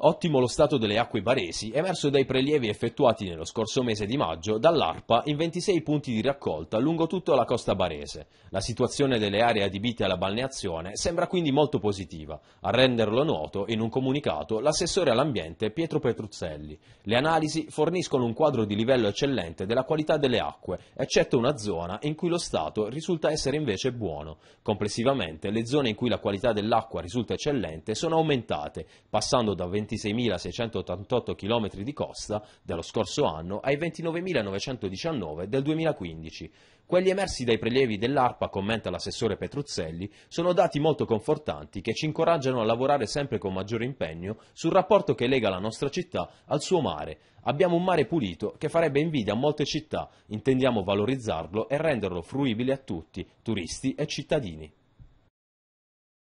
Ottimo lo stato delle acque baresi, emerso dai prelievi effettuati nello scorso mese di maggio dall'ARPA in 26 punti di raccolta lungo tutta la costa barese. La situazione delle aree adibite alla balneazione sembra quindi molto positiva, a renderlo noto in un comunicato l'assessore all'ambiente Pietro Petruzzelli. Le analisi forniscono un quadro di livello eccellente della qualità delle acque, eccetto una zona in cui lo stato risulta essere invece buono. Complessivamente le zone in cui la qualità dell'acqua risulta eccellente sono aumentate, passando da 20 26.688 km di costa dello scorso anno ai 29.919 del 2015. Quelli emersi dai prelievi dell'ARPA, commenta l'assessore Petruzzelli, sono dati molto confortanti che ci incoraggiano a lavorare sempre con maggiore impegno sul rapporto che lega la nostra città al suo mare. Abbiamo un mare pulito che farebbe invidia a molte città, intendiamo valorizzarlo e renderlo fruibile a tutti, turisti e cittadini.